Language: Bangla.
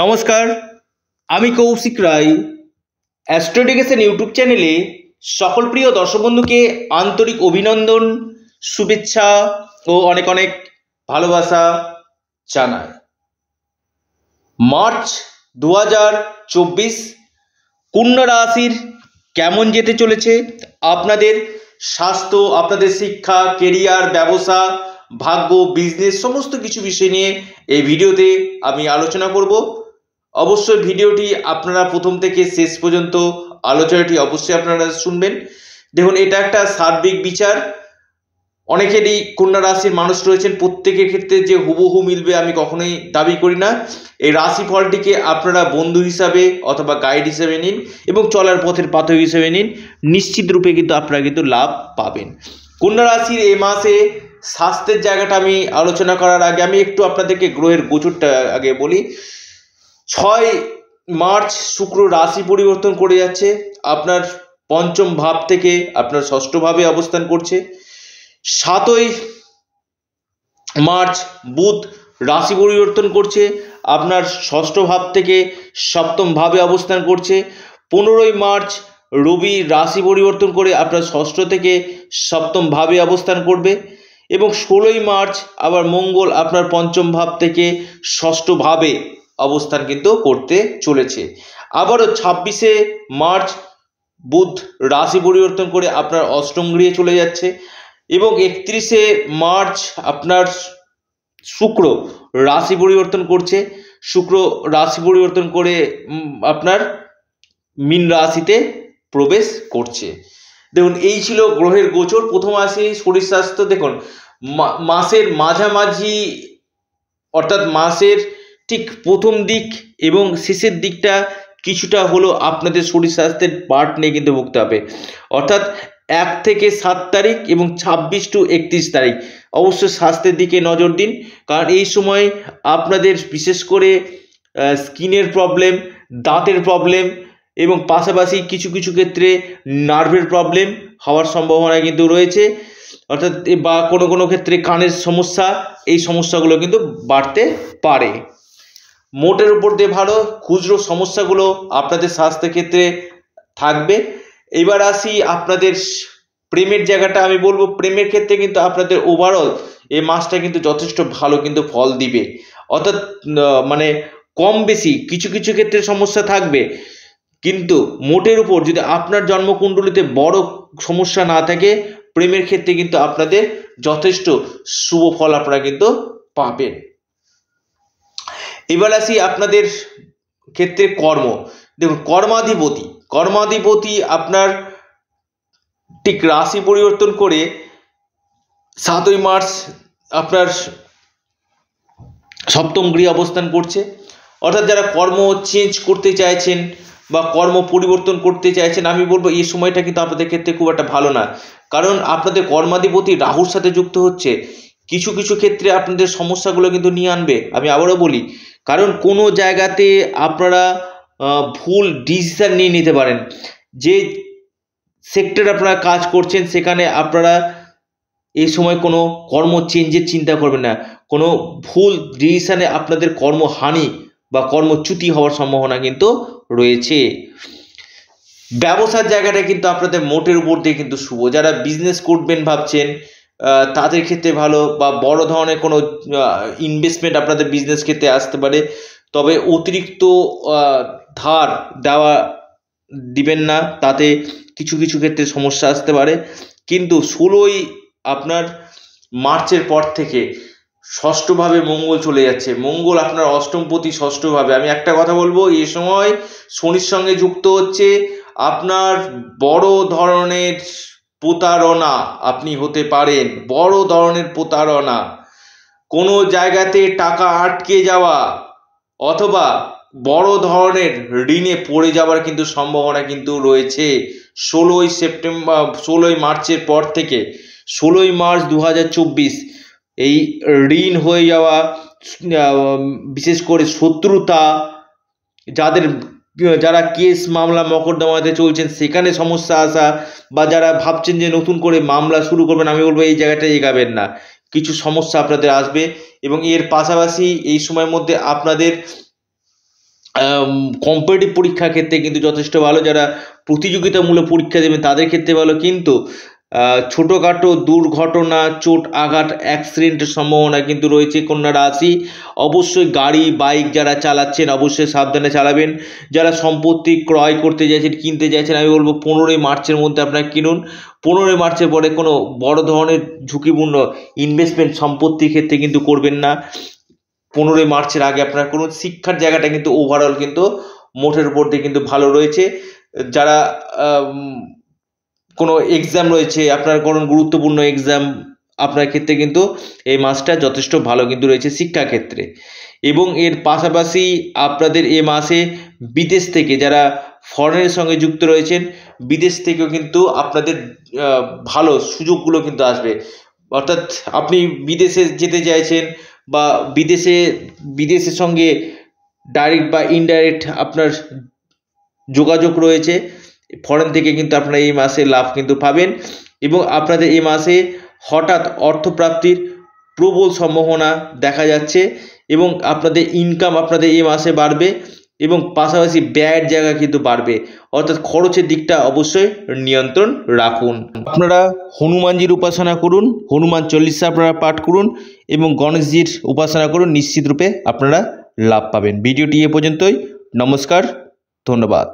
নমস্কার আমি কৌশিক রায় অ্যাস্ট্রোডিকেশন ইউটিউব চ্যানেলে সকল প্রিয় দর্শক বন্ধুকে আন্তরিক অভিনন্দন শুভেচ্ছা ও অনেক অনেক ভালোবাসা জানায় মার্চ দু হাজার চব্বিশ কন্যা রাশির কেমন যেতে চলেছে আপনাদের স্বাস্থ্য আপনাদের শিক্ষা কেরিয়ার ব্যবসা ভাগ্য বিজনেস সমস্ত কিছু বিষয় নিয়ে এই ভিডিওতে আমি আলোচনা করব অবশ্যই ভিডিওটি আপনারা প্রথম থেকে শেষ পর্যন্ত আলোচনাটি অবশ্যই আপনারা শুনবেন দেখুন এটা একটা সার্বিক বিচার অনেকেরই কন্যা রাশির মানুষ রয়েছেন প্রত্যেকের ক্ষেত্রে যে হুবহু মিলবে আমি কখনোই দাবি করি না এই রাশি ফলটিকে আপনারা বন্ধু হিসাবে অথবা গাইড হিসাবে নিন এবং চলার পথের পাথর হিসেবে নিন নিশ্চিত রূপে কিন্তু আপনারা কিন্তু লাভ পাবেন কন্যা রাশির এ মাসে স্বাস্থ্যের জায়গাটা আমি আলোচনা করার আগে আমি একটু আপনাদেরকে গ্রহের গোচরটা আগে বলি ছয় মার্চ শুক্র রাশি পরিবর্তন করে যাচ্ছে আপনার পঞ্চম ভাব থেকে আপনার ষষ্ঠভাবে অবস্থান করছে সাতই মার্চ বুধ রাশি পরিবর্তন করছে আপনার ষষ্ঠ ভাব থেকে সপ্তম ভাবে অবস্থান করছে পনেরোই মার্চ রবি রাশি পরিবর্তন করে আপনার ষষ্ঠ থেকে সপ্তম ভাবে অবস্থান করবে এবং ষোলোই মার্চ আবার মঙ্গল আপনার পঞ্চম ভাব থেকে ষষ্ঠ ভাবে অবস্থান কিন্তু করতে চলেছে আবারও ছাব্বিশে মার্চ বুধ রাশি পরিবর্তন করে আপনার অষ্টম গৃহে চলে যাচ্ছে এবং একত্রিশে মার্চ আপনার শুক্র রাশি পরিবর্তন করছে শুক্র রাশি পরিবর্তন করে আপনার মিন রাশিতে প্রবেশ করছে দেখুন এই ছিল গ্রহের গোচর প্রথম আসে শরীর স্বাস্থ্য দেখুন মাসের মাঝামাঝি অর্থাৎ মাসের ঠিক প্রথম দিক এবং শেষের দিকটা কিছুটা হলো আপনাদের শরীর স্বাস্থ্যের পার্ট নিয়ে কিন্তু ভুগতে হবে অর্থাৎ এক থেকে সাত তারিখ এবং ছাব্বিশ টু একত্রিশ তারিখ অবশ্যই স্বাস্থ্যের দিকে নজর দিন কারণ এই সময় আপনাদের বিশেষ করে স্কিনের প্রবলেম দাঁতের প্রবলেম এবং পাশাপাশি কিছু কিছু ক্ষেত্রে নার্ভের প্রবলেম হওয়ার সম্ভাবনা কিন্তু রয়েছে অর্থাৎ বা কোনো কোনো ক্ষেত্রে কানের সমস্যা এই সমস্যাগুলো কিন্তু বাড়তে পারে মোটের উপর দিয়ে ভালো খুচরো সমস্যাগুলো আপনাদের স্বাস্থ্যের ক্ষেত্রে থাকবে এবার আসি আপনাদের প্রেমের জায়গাটা আমি বলবো প্রেমের ক্ষেত্রে কিন্তু আপনাদের ওভারঅল এই মাসটা কিন্তু যথেষ্ট ভালো কিন্তু ফল দিবে অর্থাৎ মানে কম বেশি কিছু কিছু ক্ষেত্রে সমস্যা থাকবে কিন্তু মোটের উপর যদি আপনার জন্মকুণ্ডলিতে বড় সমস্যা না থাকে প্রেমের ক্ষেত্রে কিন্তু আপনাদের যথেষ্ট শুভ ফল আপনারা কিন্তু পাবেন এবার আসি আপনাদের ক্ষেত্রে কর্ম দেখুন কর্মাধিপতি কর্মাধিপতি আপনার ঠিক রাশি পরিবর্তন করে সাতই মার্চ আপনার সপ্তম গৃহে অবস্থান করছে অর্থাৎ যারা কর্ম চেঞ্জ করতে চাইছেন বা কর্ম পরিবর্তন করতে চাইছেন আমি বলবো এই সময়টা কিন্তু আপনাদের ক্ষেত্রে খুব একটা ভালো না কারণ আপনাদের কর্মাধিপতি রাহুর সাথে যুক্ত হচ্ছে কিছু কিছু ক্ষেত্রে আপনাদের সমস্যাগুলো কিন্তু নিয়ে আনবে আমি আবারও বলি কারণ কোনো জায়গাতে আপনারা ভুল ডিসিশান নিয়ে নিতে পারেন যে সেক্টর আপনারা কাজ করছেন সেখানে আপনারা এই সময় কোনো কর্ম চেঞ্জের চিন্তা করবেন না কোনো ভুল ডিসিশানে আপনাদের কর্মহানি বা কর্মচ্যুতি হওয়ার সম্ভাবনা কিন্তু রয়েছে ব্যবসার জায়গাটা কিন্তু আপনাদের মোটের উপর দিয়ে কিন্তু শুভ যারা বিজনেস করবেন ভাবছেন তাদের ক্ষেত্রে ভালো বা বড় ধরনের কোনো ইনভেস্টমেন্ট আপনাদের বিজনেস ক্ষেত্রে আসতে পারে তবে অতিরিক্ত ধার দেওয়া দিবেন না তাতে কিছু কিছু ক্ষেত্রে সমস্যা আসতে পারে কিন্তু ষোলোই আপনার মার্চের পর থেকে ষষ্ঠভাবে মঙ্গল চলে যাচ্ছে মঙ্গল আপনার অষ্টমপতি ষষ্ঠভাবে আমি একটা কথা বলবো এ সময় শনির সঙ্গে যুক্ত হচ্ছে আপনার বড় ধরনের প্রতারণা আপনি হতে পারেন বড় ধরনের প্রতারণা কোনো জায়গাতে টাকা আটকে যাওয়া অথবা বড় ধরনের ঋণে পড়ে যাওয়ার কিন্তু সম্ভাবনা কিন্তু রয়েছে ষোলোই সেপ্টেম্বর ষোলোই মার্চের পর থেকে ষোলোই মার্চ দু হাজার চব্বিশ এই ঋণ হয়ে যাওয়া বিশেষ করে শত্রুতা যাদের যারা কেস মামলা মকদ্দমাতে চলছেন সেখানে সমস্যা আসা বা যারা ভাবছেন যে নতুন করে মামলা শুরু করবেন আমি বলবো এই জায়গাটায় এগাবেন না কিছু সমস্যা আপনাদের আসবে এবং এর পাশাপাশি এই সময়ের মধ্যে আপনাদের কম্পিটিটিভ পরীক্ষার ক্ষেত্রে কিন্তু যথেষ্ট ভালো যারা প্রতিযোগিতামূলক পরীক্ষা দেবেন তাদের ক্ষেত্রে ভালো কিন্তু ছোটোখাটো দুর্ঘটনা চোট আঘাত অ্যাক্সিডেন্টের সম্ভাবনা কিন্তু রয়েছে কন্যা রাশি অবশ্যই গাড়ি বাইক যারা চালাচ্ছেন অবশ্যই সাবধানে চালাবেন যারা সম্পত্তি ক্রয় করতে চাইছেন কিনতে চাইছেন আমি বলবো পনেরোই মার্চের মধ্যে আপনার কিনুন পনেরোই মার্চের পরে কোনো বড় ধরনের ঝুঁকিপূর্ণ ইনভেস্টমেন্ট সম্পত্তির ক্ষেত্রে কিন্তু করবেন না পনেরোই মার্চের আগে আপনার করুন শিক্ষার জায়গাটা কিন্তু ওভারঅল কিন্তু মোটের উপর দিয়ে কিন্তু ভালো রয়েছে যারা কোনো এক্সাম রয়েছে আপনার কোনো গুরুত্বপূর্ণ এক্সাম আপনার ক্ষেত্রে কিন্তু এই মাসটা যথেষ্ট ভালো কিন্তু রয়েছে শিক্ষাক্ষেত্রে এবং এর পাশাপাশি আপনাদের এ মাসে বিদেশ থেকে যারা ফরেনের সঙ্গে যুক্ত রয়েছেন বিদেশ থেকেও কিন্তু আপনাদের ভালো সুযোগগুলো কিন্তু আসবে অর্থাৎ আপনি বিদেশে যেতে চাইছেন বা বিদেশে বিদেশের সঙ্গে ডাইরেক্ট বা ইনডাইরেক্ট আপনার যোগাযোগ রয়েছে ফরেন থেকে কিন্তু আপনারা এই মাসে লাভ কিন্তু পাবেন এবং আপনাদের এই মাসে হঠাৎ অর্থপ্রাপ্তির প্রবল সম্ভাবনা দেখা যাচ্ছে এবং আপনাদের ইনকাম আপনাদের এই মাসে বাড়বে এবং পাশাপাশি ব্যয়ের জায়গা কিন্তু বাড়বে অর্থাৎ খরচের দিকটা অবশ্যই নিয়ন্ত্রণ রাখুন আপনারা হনুমানজির উপাসনা করুন হনুমান চল্লিশা আপনারা পাঠ করুন এবং গণেশজির উপাসনা করুন নিশ্চিতরূপে আপনারা লাভ পাবেন ভিডিওটি এ পর্যন্তই নমস্কার ধন্যবাদ